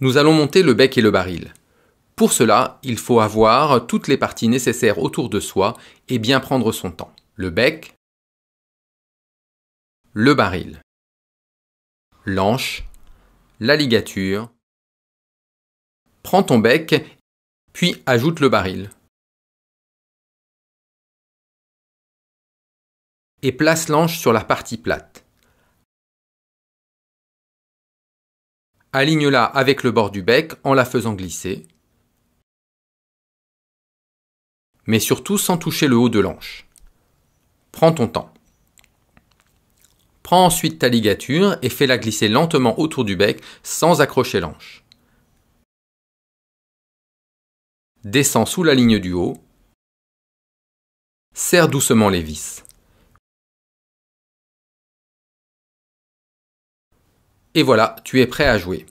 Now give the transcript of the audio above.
Nous allons monter le bec et le baril. Pour cela, il faut avoir toutes les parties nécessaires autour de soi et bien prendre son temps. Le bec, le baril, l'anche, la ligature. Prends ton bec, puis ajoute le baril. Et place l'anche sur la partie plate. Aligne-la avec le bord du bec en la faisant glisser, mais surtout sans toucher le haut de l'anche. Prends ton temps. Prends ensuite ta ligature et fais-la glisser lentement autour du bec sans accrocher l'anche. Descends sous la ligne du haut. Serre doucement les vis. et voilà, tu es prêt à jouer.